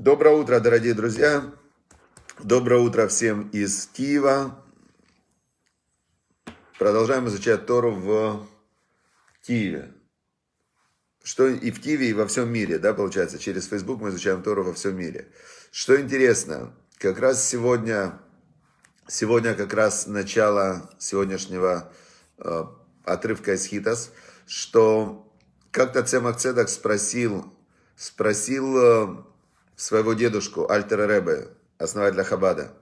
Доброе утро, дорогие друзья. Доброе утро всем из Киева. Продолжаем изучать Тору в Киеве. Что и в Киеве, и во всем мире, да, получается. Через Facebook мы изучаем Тору во всем мире. Что интересно, как раз сегодня, сегодня как раз начало сегодняшнего э, отрывка из Хитас, что как-то Цемак Цедак спросил, спросил э, своего дедушку Альтера Ребе, основателя Хабада.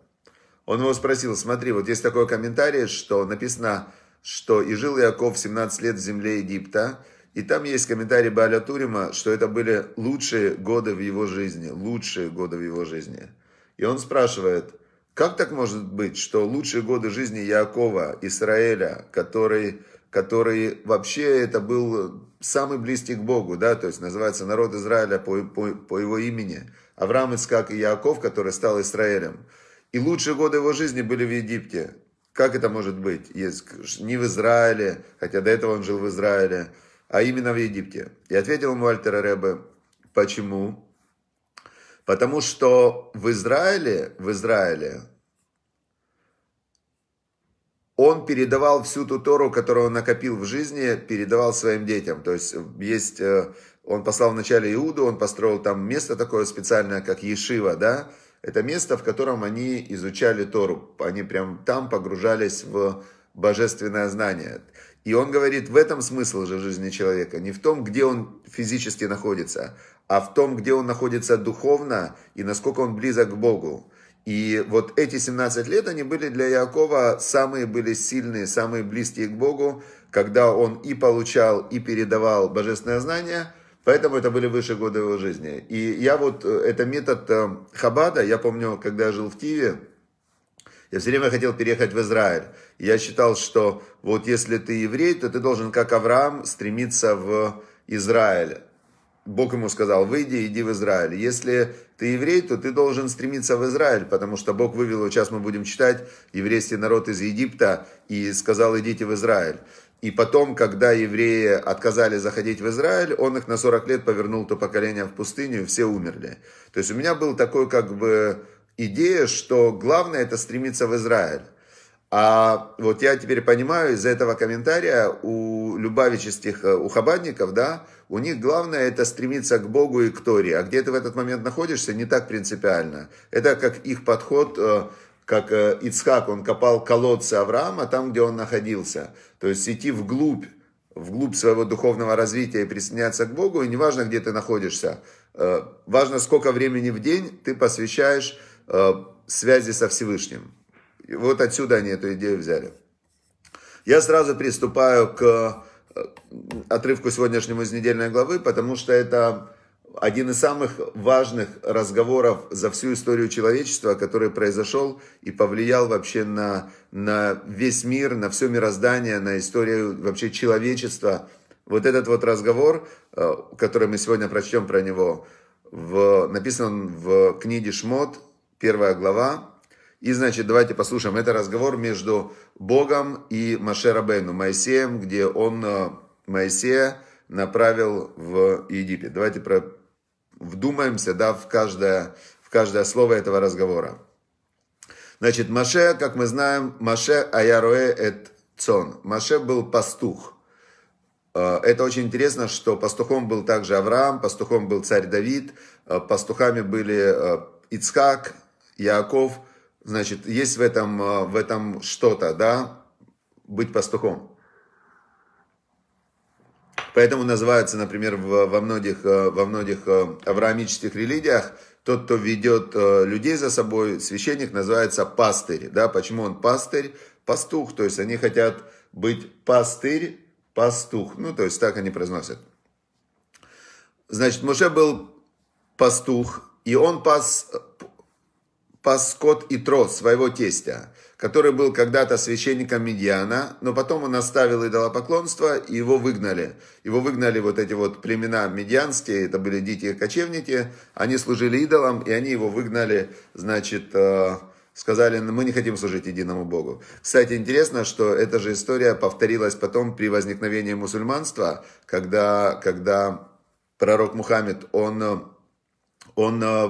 Он его спросил, смотри, вот есть такой комментарий, что написано, что и жил Иаков 17 лет в земле Египта, и там есть комментарий Баля Турима, что это были лучшие годы в его жизни, лучшие годы в его жизни. И он спрашивает, как так может быть, что лучшие годы жизни Якова, Израиля, который, который вообще это был самый близкий к Богу, да, то есть называется народ Израиля по, по, по его имени – Авраам, Искак и Яков, который стал Израилем. И лучшие годы его жизни были в Египте. Как это может быть? Не в Израиле, хотя до этого он жил в Израиле, а именно в Египте. И ответил ему Альтер Ребе, почему? Потому что в Израиле, в Израиле, он передавал всю ту Тору, которую он накопил в жизни, передавал своим детям. То есть э, есть э, он послал вначале Иуду, он построил там место такое специальное, как Ешива, да? Это место, в котором они изучали Тору. Они прям там погружались в божественное знание. И он говорит, в этом смысл же жизни человека. Не в том, где он физически находится, а в том, где он находится духовно и насколько он близок к Богу. И вот эти 17 лет, они были для Якова самые были сильные, самые близкие к Богу, когда он и получал, и передавал божественное знание – Поэтому это были высшие годы его жизни. И я вот, э, это метод э, Хабада, я помню, когда я жил в Киеве, я все время хотел переехать в Израиль. я считал, что вот если ты еврей, то ты должен, как Авраам, стремиться в Израиль. Бог ему сказал, выйди, иди в Израиль. Если ты еврей, то ты должен стремиться в Израиль, потому что Бог вывел, сейчас мы будем читать, еврейский народ из Египта и сказал, идите в Израиль. И потом, когда евреи отказались заходить в Израиль, он их на 40 лет повернул то поколение в пустыню, и все умерли. То есть у меня был такой как бы идея, что главное это стремиться в Израиль. А вот я теперь понимаю из за этого комментария у любавических, э, у хабадников, да, у них главное это стремиться к Богу и к Торе. А где ты в этот момент находишься, не так принципиально. Это как их подход э, как э, Ицхак, он копал колодцы Авраама там, где он находился. То есть идти вглубь, вглубь своего духовного развития и присоединяться к Богу, и неважно, где ты находишься, э, важно, сколько времени в день ты посвящаешь э, связи со Всевышним. И вот отсюда они эту идею взяли. Я сразу приступаю к отрывку сегодняшнего из недельной главы, потому что это один из самых важных разговоров за всю историю человечества, который произошел и повлиял вообще на, на весь мир, на все мироздание, на историю вообще человечества. Вот этот вот разговор, э, который мы сегодня прочтем про него, в, написан он в книге «Шмот», первая глава. И, значит, давайте послушаем. Это разговор между Богом и Маше Моисеем, где он э, Моисея направил в Египет. Давайте про, вдумаемся да, в, каждое, в каждое слово этого разговора. Значит, Маше, как мы знаем, Маше Аяроэ эт Цон. Маше был пастух. Э, это очень интересно, что пастухом был также Авраам, пастухом был царь Давид, э, пастухами были э, Ицхак, Яков. Значит, есть в этом, в этом что-то, да, быть пастухом. Поэтому называются, например, во многих, э, во многих э, авраамических религиях тот, кто ведет э, людей за собой, священник, называется пастырь. Да? Почему он пастырь? Пастух. То есть они хотят быть пастырь, пастух. Ну, то есть так они произносят. Значит, Муше был пастух, и он пас, пас скот и трос своего тестя который был когда-то священником Медиана, но потом он оставил идолопоклонство, и его выгнали. Его выгнали вот эти вот племена Медианские. это были дикие кочевники, они служили идолам, и они его выгнали, значит, э, сказали, «Ну, мы не хотим служить единому Богу. Кстати, интересно, что эта же история повторилась потом при возникновении мусульманства, когда, когда пророк Мухаммед, он, он э,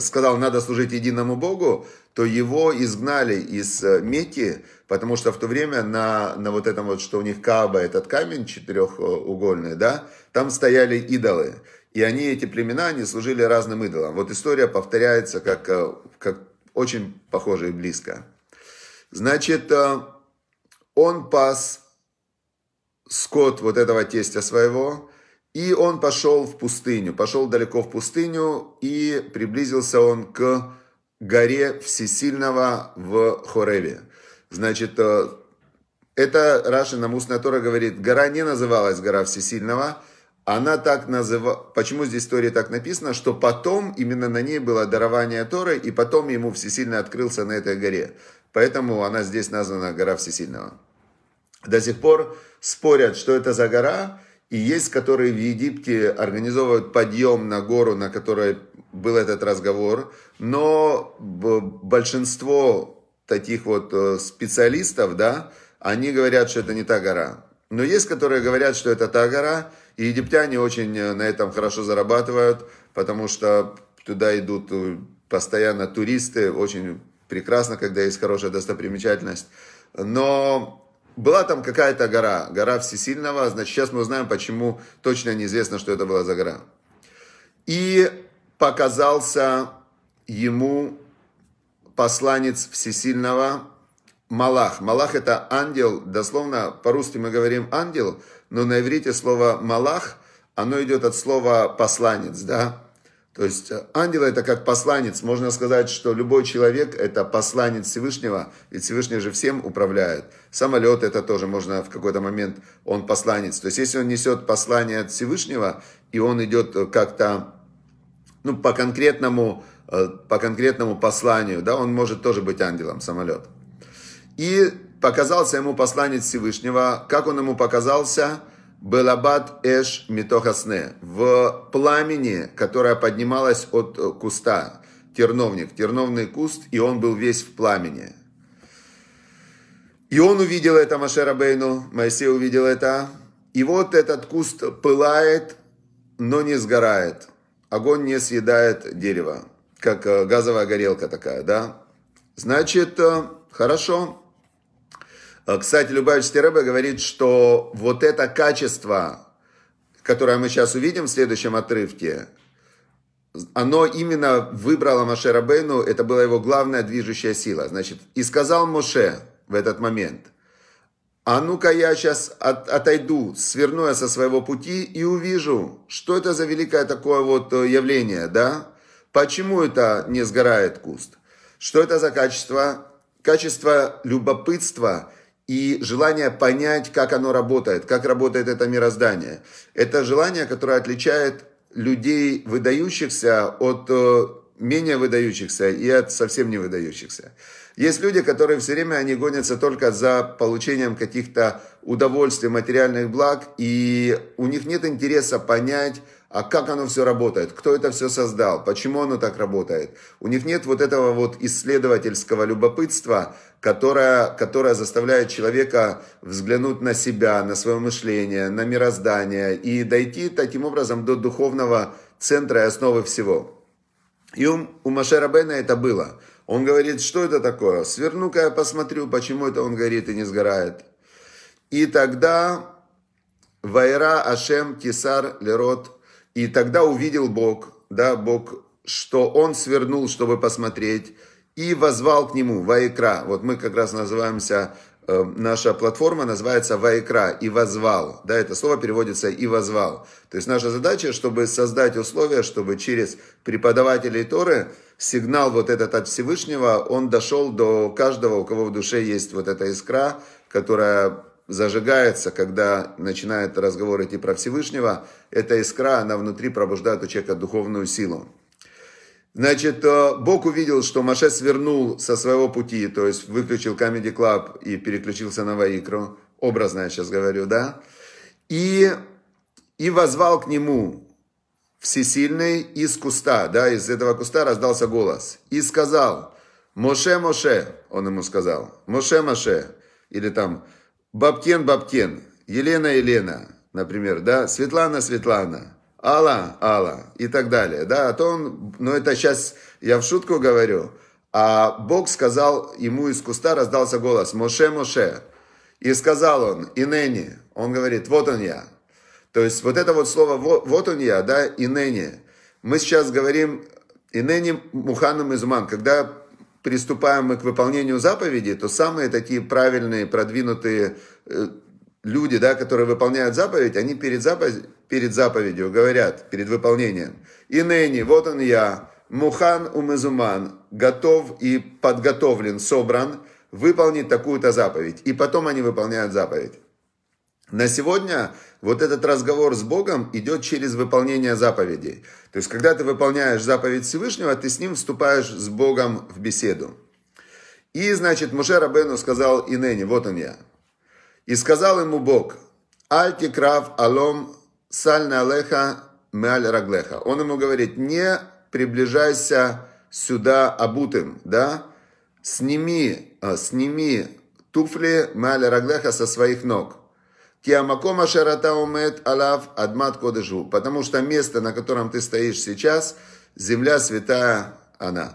сказал, надо служить единому Богу, то его изгнали из э, Мекки, потому что в то время на, на вот этом вот, что у них Кааба, этот камень четырехугольный, да, там стояли идолы. И они, эти племена, они служили разным идолам. Вот история повторяется как, э, как очень похоже и близко. Значит, э, он пас скот вот этого тестя своего, и он пошел в пустыню, пошел далеко в пустыню, и приблизился он к горе Всесильного в Хореве. Значит, э, это Раши на Муснатора говорит, гора не называлась гора Всесильного, она так называла... Почему здесь история так написано? Что потом именно на ней было дарование Торы, и потом ему всесильно открылся на этой горе. Поэтому она здесь названа гора Всесильного. До сих пор спорят, что это за гора, и есть, которые в Египте организовывают подъем на гору, на которой был этот разговор. Но большинство таких вот э, специалистов, да, они говорят, что это не та гора. Но есть, которые говорят, что это та гора, и египтяне очень э, на этом хорошо зарабатывают, потому что туда идут э, постоянно туристы, очень прекрасно, когда есть хорошая достопримечательность. Но была там какая-то гора, гора Всесильного, значит, сейчас мы узнаем, почему точно неизвестно, что это была за гора. И показался ему посланец Всесильного Малах. Малах это ангел, дословно по-русски мы говорим ангел, но на иврите слово Малах, оно идет от слова посланец, да, то есть э, ангел это как посланец. Можно сказать, что любой человек это посланец Всевышнего, ведь Всевышний же всем управляет. Самолет это тоже можно в какой-то момент, он посланец. То есть если он несет послание от Всевышнего, и он идет э, как-то ну, по, конкретному, э, по конкретному посланию, да, он может тоже быть ангелом, самолет. И показался ему посланец Всевышнего. Как он ему показался? Белабат Эш Митохасне, в пламени, которое поднималось от э, куста, терновник, терновный куст, и он был весь в пламени. И он увидел это, Машера Бейну, Моисей увидел это, и вот этот куст пылает, но не сгорает. Огонь не съедает дерево, как э, газовая горелка такая, да? Значит, э, хорошо, а, кстати, любовь Теребе говорит, что вот это качество, которое мы сейчас увидим в следующем отрывке, оно именно выбрало Моше Рабейну, это была его главная движущая сила. Значит, и сказал Моше в этот момент, а ну-ка я сейчас от, отойду, сверну я со своего пути и увижу, что это за великое такое вот э, явление, да? Почему это не сгорает куст? Что это за качество? Качество любопытства – и желание понять, как оно работает, как работает это мироздание. Это желание, которое отличает людей выдающихся от э, менее выдающихся и от совсем не выдающихся. Есть люди, которые все время они гонятся только за получением каких-то удовольствий, материальных благ, и у них нет интереса понять, а как оно все работает, кто это все создал, почему оно так работает. У них нет вот этого вот исследовательского любопытства, которое, которое заставляет человека взглянуть на себя, на свое мышление, на мироздание и дойти таким образом до духовного центра и основы всего. И у, у Маше Рабена это было. Он говорит, что это такое? Сверну-ка я посмотрю, почему это он горит и не сгорает. И тогда Вайра Ашем Кисар Лерот и тогда увидел Бог, да, Бог, что он свернул, чтобы посмотреть, и возвал к нему Ваикра. Вот мы как раз называемся, э, наша платформа называется Ваикра, и возвал. Да, это слово переводится и возвал. То есть наша задача, чтобы создать условия, чтобы через преподавателей Торы сигнал вот этот от Всевышнего, он дошел до каждого, у кого в душе есть вот эта искра, которая зажигается, когда начинает разговор идти про Всевышнего, эта искра, она внутри пробуждает у человека духовную силу. Значит, э, Бог увидел, что Маше свернул со своего пути, то есть выключил Comedy Club и переключился на Ваикру, образно я сейчас говорю, да, и, и возвал к нему всесильный из куста, да, из этого куста раздался голос, и сказал, Моше, Моше, он ему сказал, Моше, Моше, или там, Бабкен, Бабкен, Елена, Елена, например, да, Светлана, Светлана, Алла, Алла и так далее, да, а то он, ну это сейчас я в шутку говорю, а Бог сказал ему из куста раздался голос «Моше, Моше!» И сказал он «Инени». Он говорит «Вот он я». То есть вот это вот слово «Вот вот он я», да, «Инени». Мы сейчас говорим «Инени Муханом Изуман». Когда приступаем мы к выполнению заповеди, то самые такие правильные, продвинутые э, люди, да, которые выполняют заповедь, они перед, заповедь, перед заповедью говорят, перед выполнением, «И ныне, вот он я, мухан умызуман, готов и подготовлен, собран, выполнить такую-то заповедь». И потом они выполняют заповедь. На сегодня вот этот разговор с Богом идет через выполнение заповедей. То есть, когда ты выполняешь заповедь Всевышнего, ты с ним вступаешь с Богом в беседу. И, значит, Муше Рабену сказал Инене, вот он я. И сказал ему Бог, «Альти крав алом сальна алеха меаль раглеха». Он ему говорит, не приближайся сюда обутым, да? Сними, э, сними туфли меаль раглеха со своих ног. Киамакома шарата умет алав адмат кодежу, Потому что место, на котором ты стоишь сейчас, земля святая она.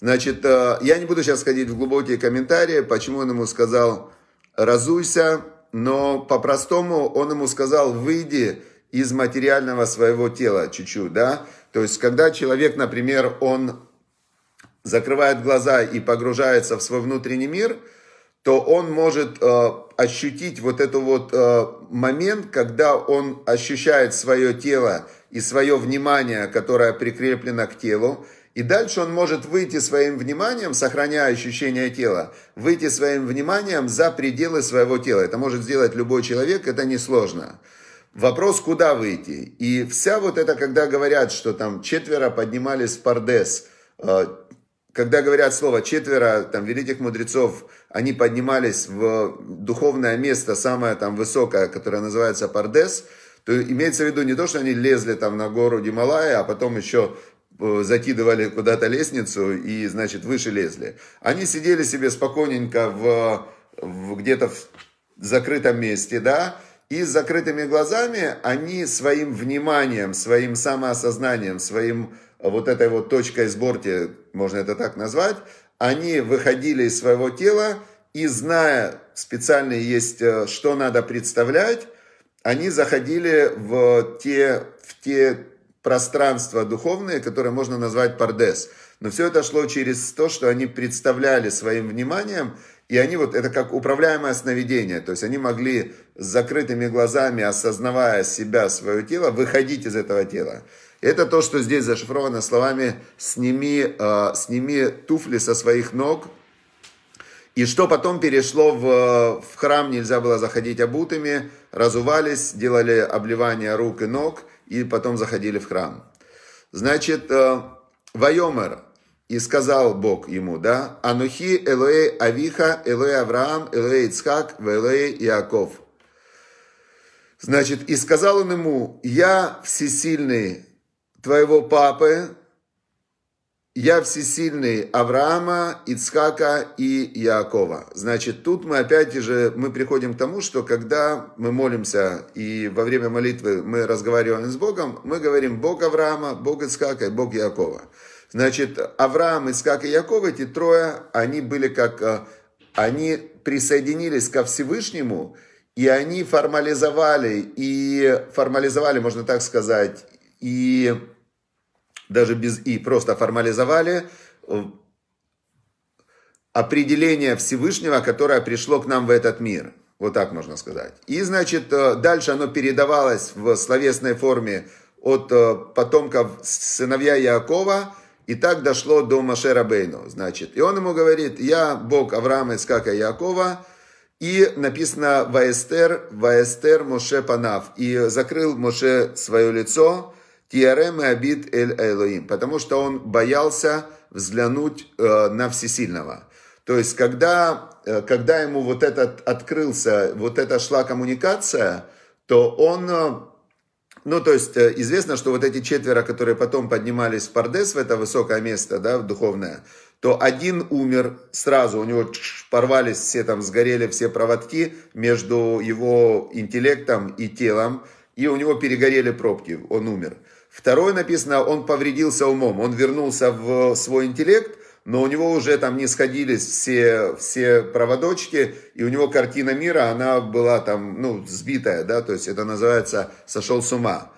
Значит, э, я не буду сейчас ходить в глубокие комментарии, почему он ему сказал «разуйся», но по-простому он ему сказал «выйди из материального своего тела чуть-чуть», да? То есть, когда человек, например, он закрывает глаза и погружается в свой внутренний мир, то он может э, ощутить вот этот вот э, момент, когда он ощущает свое тело и свое внимание, которое прикреплено к телу, и дальше он может выйти своим вниманием, сохраняя ощущение тела, выйти своим вниманием за пределы своего тела. Это может сделать любой человек, это несложно. Вопрос, куда выйти. И вся вот это, когда говорят, что там четверо поднимались в Пардес э, – когда говорят слово четверо там, великих мудрецов, они поднимались в духовное место, самое там высокое, которое называется Пардес, то имеется в виду не то, что они лезли там на гору Гималая, а потом еще э, закидывали куда-то лестницу и, значит, выше лезли. Они сидели себе спокойненько в, в где-то в закрытом месте, да, и с закрытыми глазами они своим вниманием, своим самоосознанием, своим вот этой вот точкой сборки, можно это так назвать, они выходили из своего тела и, зная специальные есть, э, что надо представлять, они заходили в те, в те пространства духовные, которые можно назвать пардес. Но все это шло через то, что они представляли своим вниманием, и они вот, это как управляемое сновидение, то есть они могли с закрытыми глазами, осознавая себя, свое тело, выходить из этого тела. Это то, что здесь зашифровано словами «сними, э, сними туфли со своих ног», и что потом перешло в, в храм, нельзя было заходить обутыми, разувались, делали обливание рук и ног, и потом заходили в храм. Значит, э, Вайомер, и сказал Бог ему, да, «Анухи Элоэ Авиха, Элоэ Авраам, Элоэ Ицхак, Элоэ Иаков». Значит, и сказал он ему, «Я всесильный твоего папы, я всесильный Авраама, Ицхака и Якова. Значит, тут мы опять же мы приходим к тому, что когда мы молимся и во время молитвы мы разговариваем с Богом, мы говорим Бог Авраама, Бог Ицхака и Бог Якова. Значит, Авраам, Ицхак и Яков, эти трое, они были как, э, они присоединились ко Всевышнему, и они формализовали, и формализовали, можно так сказать, и даже без «и», просто формализовали э, определение Всевышнего, которое пришло к нам в этот мир. Вот так можно сказать. И, значит, э, дальше оно передавалось в словесной форме от э, потомков сыновья Якова, и так дошло до Машера Бейну, значит. И он ему говорит, я Бог Авраама, Искака и Якова, и написано «Ваэстер, Ваэстер Моше Панав». И закрыл Моше свое лицо, Тиаремы обид эль Элоим, потому что он боялся взглянуть э, на Всесильного. То есть, когда, э, когда ему вот этот открылся, вот эта шла коммуникация, то он э, ну, то есть, известно, что вот эти четверо, которые потом поднимались в Пардес, в это высокое место, да, духовное, то один умер сразу, у него порвались все там, сгорели все проводки между его интеллектом и телом, и у него перегорели пробки, он умер. Второе написано, он повредился умом, он вернулся в свой интеллект, но у него уже там не сходились все, все проводочки, и у него картина мира, она была там, ну, сбитая, да, то есть это называется «сошел с ума».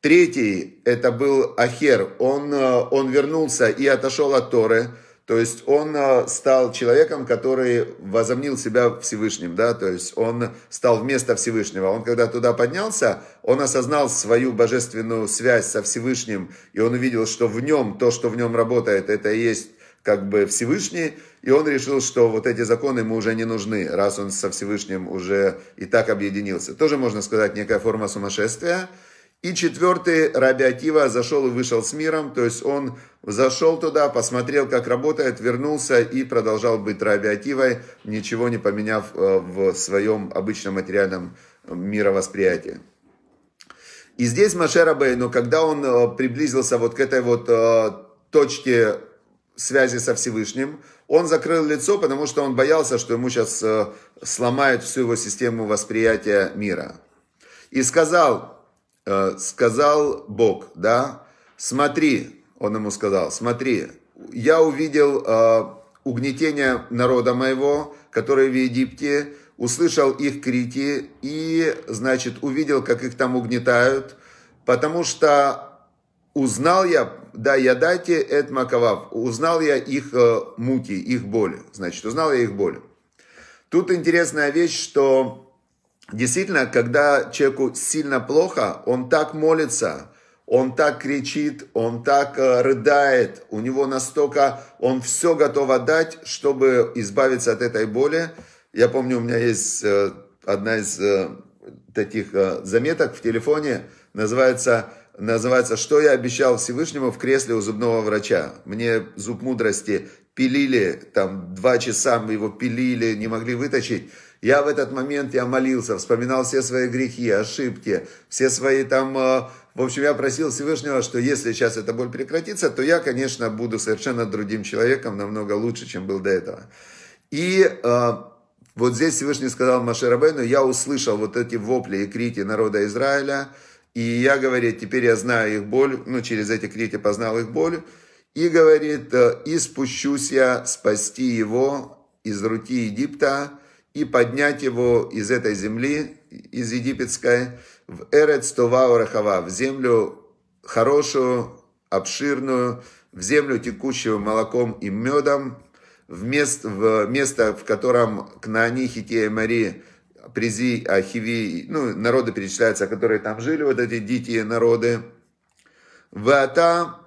Третий, это был Ахер, он, э, он вернулся и отошел от Торы, то есть он э, стал человеком, который возомнил себя Всевышним, да, то есть он стал вместо Всевышнего. Он когда туда поднялся, он осознал свою божественную связь со Всевышним, и он увидел, что в нем, то, что в нем работает, это и есть как бы Всевышний, и он решил, что вот эти законы ему уже не нужны, раз он со Всевышним уже и так объединился. Тоже можно сказать некая форма сумасшествия, и четвертый, Раби Акива зашел и вышел с миром, то есть он зашел туда, посмотрел, как работает, вернулся и продолжал быть Раби Акивой, ничего не поменяв э, в своем обычном материальном э, мировосприятии. И здесь Машера но когда он э, приблизился вот к этой вот точке связи со Всевышним, он закрыл лицо, потому что он боялся, что ему сейчас сломают всю его систему восприятия мира. И сказал, Э, сказал Бог, да, смотри, он ему сказал, смотри, я увидел э, угнетение народа моего, который в Египте, услышал их крики и, значит, увидел, как их там угнетают, потому что узнал я, да, я дайте эт макавав, узнал я их э, муки, их боли, значит, узнал я их боли. Тут интересная вещь, что действительно, когда человеку сильно плохо, он так молится, он так кричит, он так э, рыдает, у него настолько, он все готов отдать, чтобы избавиться от этой боли. Я помню, у меня есть э, одна из э, таких заметок в телефоне, называется, называется «Что я обещал Всевышнему в кресле у зубного врача». Мне зуб мудрости пилили, там два часа мы его пилили, не могли вытащить. Я в этот момент, я молился, вспоминал все свои грехи, ошибки, все свои там... Э, в общем, я просил Всевышнего, что если сейчас эта боль прекратится, то я, конечно, буду совершенно другим человеком, намного лучше, чем был до этого. И э, вот здесь Всевышний сказал Маше Рабейну, я услышал вот эти вопли и крики народа Израиля, и я, говорит, теперь я знаю их боль, ну, через эти крики познал их боль, и говорит, «Э, и спущусь я спасти его из руки Египта и поднять его из этой земли, из египетской, в Эрец Тувау Рахава, в землю хорошую, обширную, в землю текущую молоком и медом, в место, в место, в котором Кнаани, Хитея, Мари, Призи, Ахиви, ну, народы перечисляются, которые там жили, вот эти дикие народы. в Вата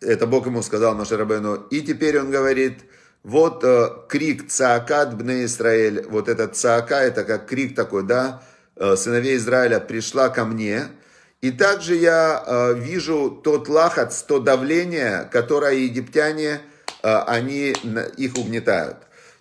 это Бог ему сказал Машарабену. И теперь он говорит, вот э, крик Цаакат Бне Израиль, вот этот Цаака, это как крик такой, да, э, сыновей Израиля, пришла ко мне. И также я э, вижу тот лахац, то давление, которое египтяне, э, они их угнетают.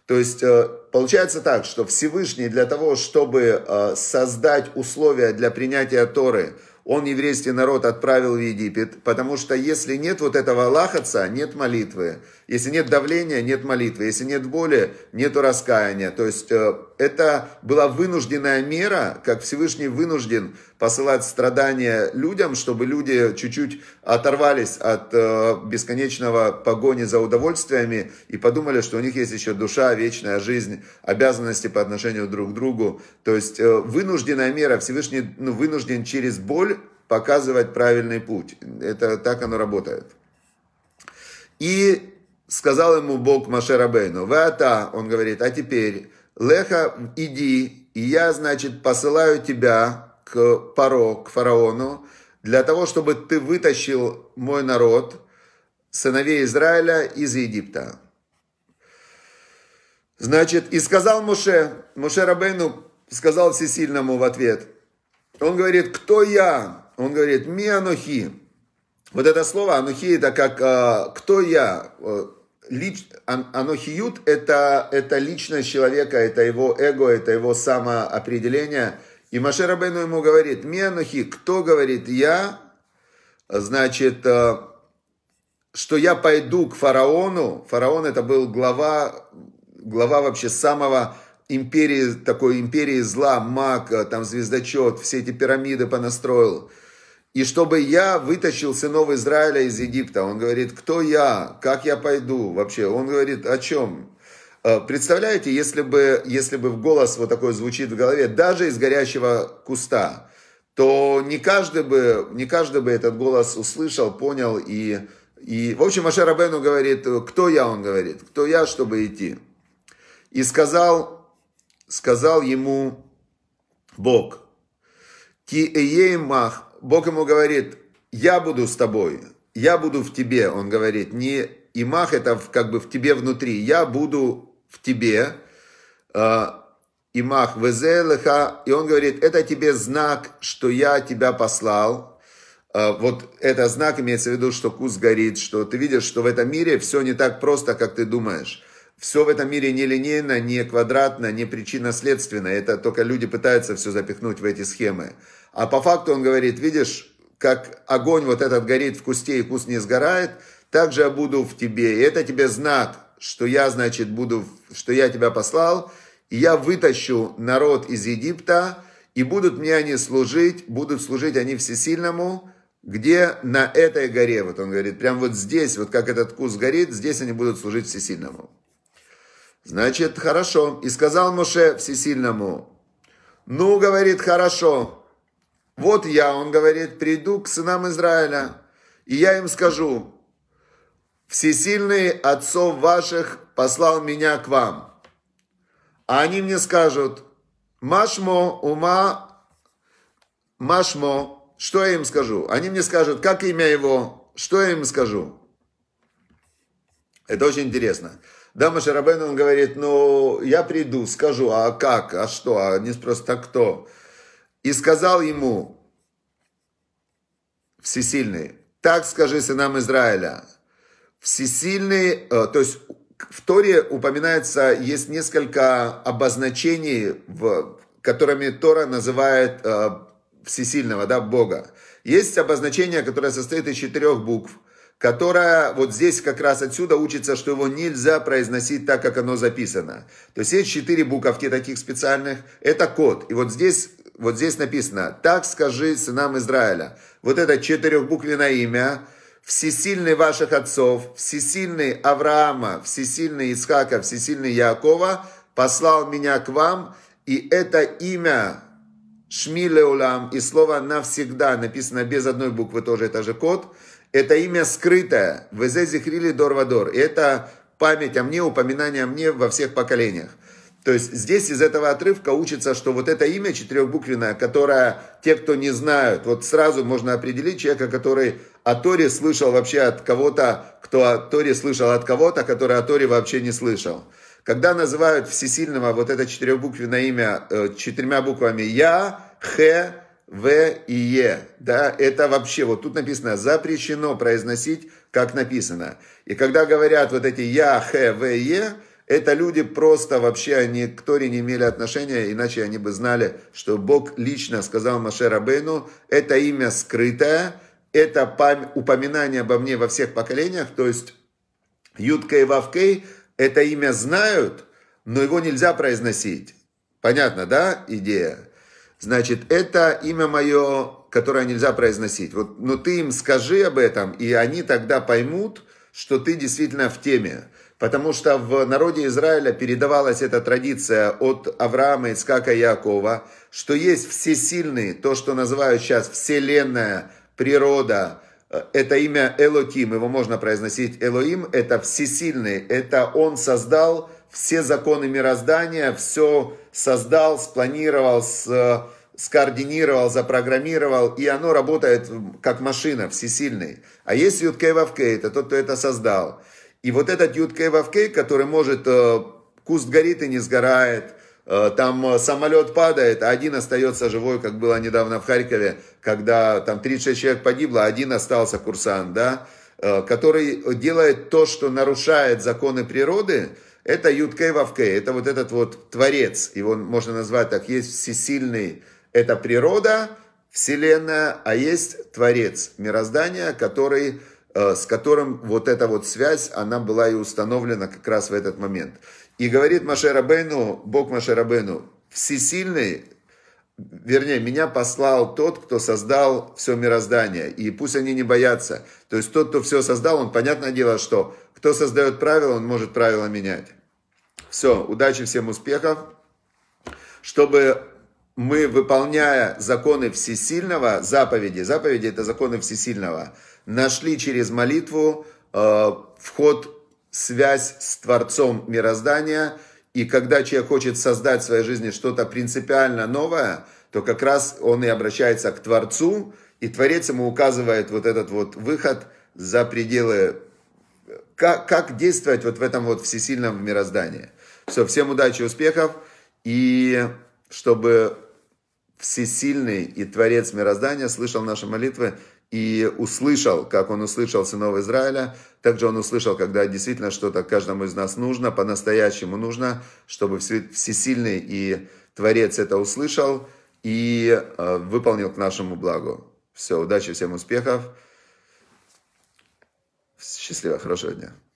То есть э, получается так, что Всевышний для того, чтобы э, создать условия для принятия Торы – он еврейский народ отправил в Египет, потому что если нет вот этого лахаца, нет молитвы. Если нет давления, нет молитвы. Если нет боли, нет раскаяния. То есть э, это была вынужденная мера, как Всевышний вынужден посылать страдания людям, чтобы люди чуть-чуть оторвались от э, бесконечного погони за удовольствиями и подумали, что у них есть еще душа, вечная жизнь, обязанности по отношению друг к другу. То есть э, вынужденная мера, Всевышний ну, вынужден через боль показывать правильный путь. Это так оно работает. И сказал ему Бог Маше Рабейну, «Вата», он говорит, «а теперь, Леха, иди, и я, значит, посылаю тебя к Паро, к фараону, для того, чтобы ты вытащил мой народ, сыновей Израиля, из Египта». Значит, и сказал Муше, Муше Рабейну сказал всесильному в ответ, он говорит, кто я? Он говорит, ми анухи. Вот это слово анухи, это как а, «кто я?», э, лич, анохиют – это, это личность человека, это его эго, это его самоопределение. И Маше Рабейну ему говорит, «Ми анохи, кто говорит я?» Значит, э, что я пойду к фараону. Фараон – это был глава, глава вообще самого империи, такой империи зла, маг, э, там звездочет, все эти пирамиды понастроил – и чтобы я вытащил сынов Израиля из Египта. Он говорит, кто я, как я пойду вообще? Он говорит, о чем? Э, представляете, если бы, если бы голос вот такой звучит в голове, даже из горящего куста, то не каждый бы, не каждый бы этот голос услышал, понял и, и... В общем, Ашер Абену говорит, кто я, он говорит, кто я, чтобы идти. И сказал, сказал ему Бог, Ки мах Бог ему говорит, я буду с тобой, я буду в тебе, он говорит, не имах, это как бы в тебе внутри, я буду в тебе, а, имах везелеха, и он говорит, это тебе знак, что я тебя послал, а, вот это знак имеется в виду, что кус горит, что ты видишь, что в этом мире все не так просто, как ты думаешь. Все в этом мире не линейно, не квадратно, не причинно-следственно. Это только люди пытаются все запихнуть в эти схемы. А по факту он говорит, видишь, как огонь вот этот горит в кусте и куст не сгорает, так же я буду в тебе. И это тебе знак, что я, значит, буду, что я тебя послал, и я вытащу народ из Египта, и будут мне они служить, будут служить они всесильному, где на этой горе, вот он говорит, прям вот здесь, вот как этот куст горит, здесь они будут служить всесильному. Значит, хорошо. И сказал Моше всесильному, ну, говорит, хорошо, вот я, он говорит, приду к сынам Израиля, и я им скажу, всесильный отцов ваших послал меня к вам. А они мне скажут, Машмо, ума, Машмо, что я им скажу? Они мне скажут, как имя его, что я им скажу? Это очень интересно. Да, Машарабен, он говорит, ну, я приду, скажу, а как, а что, а не спросят, а кто? И сказал ему всесильный, так скажи сынам Израиля. Всесильный, э, то есть в Торе упоминается, есть несколько обозначений, в, которыми Тора называет э, всесильного, да, Бога. Есть обозначение, которое состоит из четырех букв, которое вот здесь как раз отсюда учится, что его нельзя произносить так, как оно записано. То есть есть четыре буковки таких специальных, это код. И вот здесь вот здесь написано «Так скажи сынам Израиля». Вот это четырехбуквенное имя, всесильный ваших отцов, всесильный Авраама, всесильный Исхака, всесильный Якова послал меня к вам, и это имя Шмилеулам и слово «навсегда» написано без одной буквы, тоже это же код. Это имя скрытое. Везе зихрили дорвадор. это память о мне, упоминание о мне во всех поколениях. То есть здесь из этого отрывка учится, что вот это имя четырехбуквенное, которое те, кто не знают, вот сразу можно определить человека, который о Торе слышал вообще от кого-то, кто о Торе слышал от кого-то, который о Торе вообще не слышал. Когда называют всесильного вот это четырехбуквенное имя э, четырьмя буквами «Я», «Хе», в и Е. Да, это вообще, вот тут написано, запрещено произносить, как написано. И когда говорят вот эти Я, Х, В, И Е, это люди просто вообще, они к Торе не имели отношения, иначе они бы знали, что Бог лично сказал Маше Рабейну, это имя скрытое, это упоминание обо мне во всех поколениях, то есть Юдка и Вавкей это имя знают, но его нельзя произносить. Понятно, да, идея? Значит, это имя мое, которое нельзя произносить. Вот, но ну ты им скажи об этом, и они тогда поймут, что ты действительно в теме. Потому что в народе Израиля передавалась эта традиция от Авраама, Искака и Якова, что есть всесильный, то, что называют сейчас вселенная, природа, это имя Элоким, его можно произносить Элоим, это всесильный, это он создал все законы мироздания, все создал, спланировал, скоординировал, запрограммировал, и оно работает как машина, всесильный. А есть Юткей Вавкей, это тот, кто это создал. И вот этот Юткей Вавкей, который может, э, куст горит и не сгорает, э, там э, самолет падает, а один остается живой, как было недавно в Харькове, когда там 36 человек погибло, один остался курсант, да, который делает то, что нарушает законы природы, это Юткей Вавкей, это вот этот вот творец, его можно назвать так, есть всесильный, это природа, вселенная, а есть творец мироздания, который Э, с которым вот эта вот связь, она была и установлена как раз в этот момент. И говорит Маше Рабейну, Бог Маше Рабейну, всесильный, вернее, меня послал тот, кто создал все мироздание, и пусть они не боятся. То есть тот, кто все создал, он, понятное дело, что кто создает правила, он может правила менять. Все, удачи, всем успехов. Чтобы мы, выполняя законы всесильного, заповеди, заповеди это законы всесильного, нашли через молитву э, вход, связь с Творцом мироздания. И когда человек хочет создать в своей жизни что-то принципиально новое, то как раз он и обращается к Творцу, и Творец ему указывает вот этот вот выход за пределы, как, как действовать вот в этом вот всесильном мироздании. Все, всем удачи, успехов, и чтобы всесильный и Творец мироздания слышал наши молитвы и услышал, как он услышал сынов Израиля, также он услышал, когда действительно что-то каждому из нас нужно, по-настоящему нужно, чтобы всесильный и Творец это услышал и э, выполнил к нашему благу. Все, удачи, всем успехов. Счастливо, хорошего дня.